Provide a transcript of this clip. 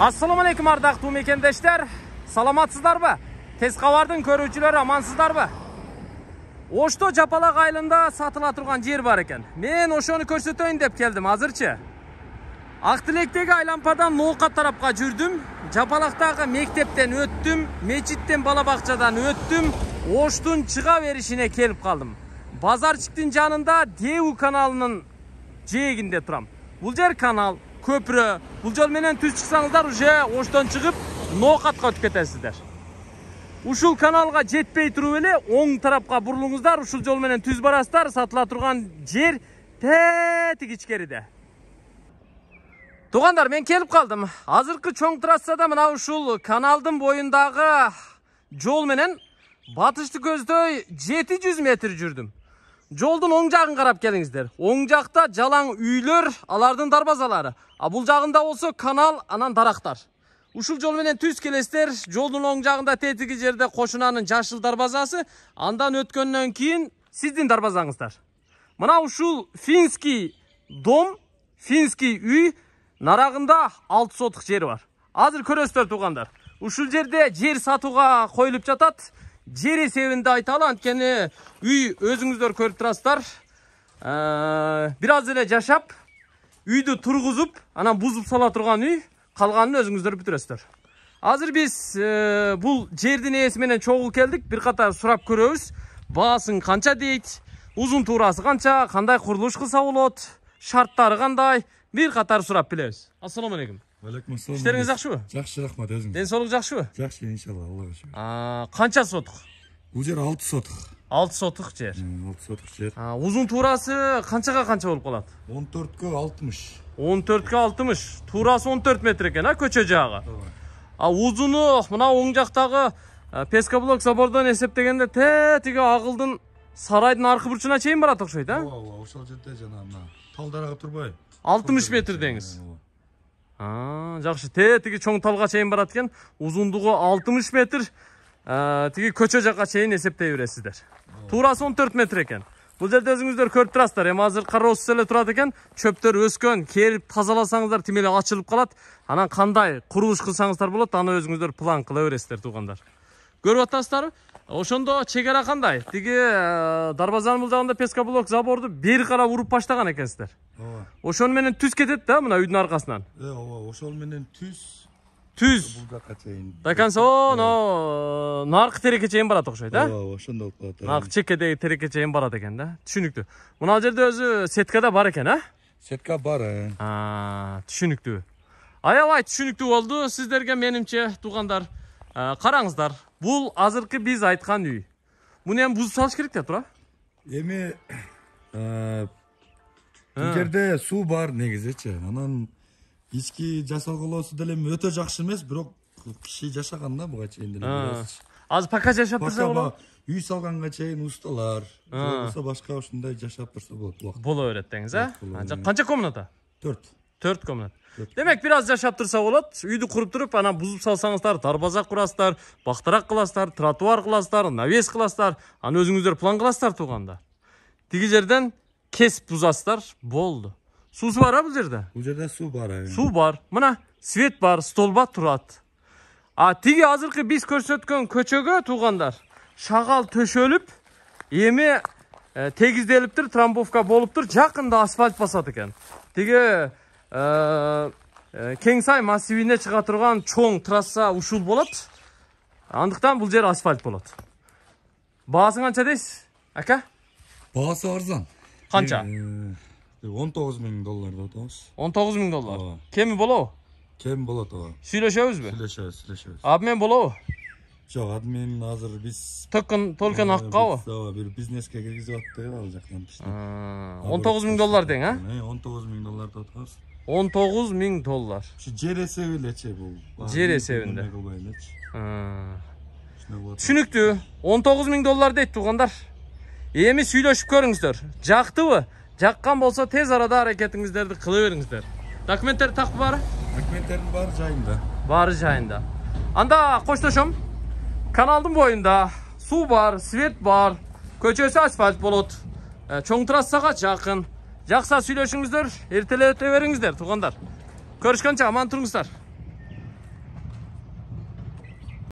Ассаламу алейкум ардақты мекендештер саламатсыздар ба тез қавардың көрүүчүлөрү амансыздар ба ошто жапалак айылында сатыла турган жер бар екен. мен ошону көрсөтөйүн деп келдим азырчы ак айлампадан ноокат тарапқа жүрдім. жапалақтағы мектептен өттім. мечиттен балабақшадан өттім. Оштың оштун чыга келіп қалдым. калдым жанында Деу каналының жээгинде тұрам Бұл жер канал көпірі бұл жолменен түз шықсаңыздар уже оштан шығып ноқатқа өтіп кетесіздер ушул каналға жетпей тұрып эле оң тарапқа бұрылыңыздар ушул жол түз барасыздар сатыла тұрған жер тәтик ичкериде туугандар мен келіп қалдым азыркы чоң трассада мына ушул каналдын боюндагы жол менен батышты көздөй жети жүз метр жүрдүм жолдун оң жагын карап келиңиздер оң жакта жалаң үйлөр алардын дарбазалары а бул жагында болсо канал анан дарақтар. ушул жол менен түз келесиздер жолдун оң жагында тетиги жерде кошунанын жашыл дарбазасы андан өткөндөн кийин сиздин дарбазаңыздар мына ушул финский дом финский үй нарағында алты сотық жер бар азыр көрөсүздөр туугандар ушул жерде жер сатууга коюлуп жатат жер есебінде айталы анткени үй өзіңіздер көріп турасыздар ә, бир аз эле жашап үйді тургузуп анан бұзып сала тұрған үй қалғанын өзіңіздер бүтүрөсүздөр азыр біз ә, бұл жердің ээси менен чогуу келдик бир катар сурап көрөбүз баасын канча дейт узун туурасы қанша, қандай курулуш кылса болот шарттары қандай бир катар сурап билебиз ассалому алейкум алейкум ассалам иштериңиз жакшыбы жакшы рахмат өзүңүз ден соолук жакшыбы жакшы иншалла аллага шүгүр канча сотук бул жер алты сотук алты сотук жер алты сотук жер узун туурасы канчага канча болуп калат он төрткө алтымыш он төрткө алтымыш туурасы он төрт метр экен а көчө жагы ооба а узуну мына оң жактагы пескоблок забордон эсептегенде те тиги агылдын сарайдын аркы бурчуна чейин барат окшойт а ооба ооба ошол жерде жана мына тал дарагы турбайбы 60 метр деңіз жақсы те тиги чоң талга чейин барат экен узундугу 60 метр ә, тиги көчө жакка чейин эсептей бересиздер туурасы 14 метр экен бул жерде өзүңүздөр көрүп турасыздар эми азыр кароосуз эле турат экен чөптөр өскөн керип тазаласаңыздар тим эле ачылып калат анан кандай курулуш кылсаңыздар болот аны өзүңүздөр план кыла бересиздер туугандар көрүп атасыздарбы ошондо чек ара кандай тиги дарбазанын бул жагында пескоблок заборду бери карап уруп баштаган экенсиздер ооба ошону менен түз кетет да мына үйдүн аркасынан ооба ошол менен түз түз бул жака чейин до конца мына наркы терекке чейин барат окшойт э ооба ошондой болуп калат наркы чекедеги терекке чейин барат экен да түшүнүктүү мына жерде өзү сетка да бар экен э сетка бар түшүнүктүү аябай түшүнүктүү болду сиздерге менимче туугандар караңыздар бул азыркы биз айткан үй муну эми буз салыш керек да туура эми бул жерде суу бар негизичи анан ички жасалголосу деле эми өтө жакшы эмес бирок киши жашаган да буга чейин деле азыр пока жашап турса а үй салганга чейин усталар же болбосо башка ушундай жашап турса болот боло берет деңиз а канча комната төрт төрт комнат демек бир аз жашап турса болот үйдү куруп туруп анан бузуп салсаңыздар дарбаза курасыздар бактарак кыласыздар тротуар кыласыздар навес кыласыздар аны өзүңүздөр план кыласыздар туугандар тиги жерден кесип бузасыздар болду суусу бар а бул жерде бул жерде суу бар суу бар мына свет бар столба турат а тиги азыркы биз көрсөткөн көчөгө туугандар шагал төшөлүп эми тегизделиптир трамбовка болуптур жакында асфальт басат экен тиги Э, э, кеңсай массивіне шыға тұрған чоң трасса ушул болот андықтан бұл жер асфальт болот бағасы қанша дейсіз әка бағасы арзан қанша э, он тоғыз мың доллар деп атабыз он тоғыз мың доллар кемі болобу кем болот ооба сүйлөшөбүзбү сүйлөшөбүз сүйлөшөбүз адмен болобу жок мен азыр биз только только наккабы ооба бир бизнеске киргизип атты ал жактан он тогуз миң доллар дең а он тогуз миң доллар деп атабыз 19.000 доллар. жер Şu cerese öylece жер Cerese evinde. Түшүнүктүү. 19 миң доллар дейт туугандар. Эми сүйлөшүп көрүңүздөр. Жактыбы? Жаккан болса, тез арада аракетиңиздерди кыла бериңиздер. Документтер такып бары? Документтердин бары жайында. Бары жайында. Анда коштошом. Каналдың бойында. суу бар, свет бар. Көчөсү асфальт болот. Чоң трассага жакын жақсы сөйлесіңіздер ертелі өте беріңіздер туғандар көріскенше аман тұрыңыздар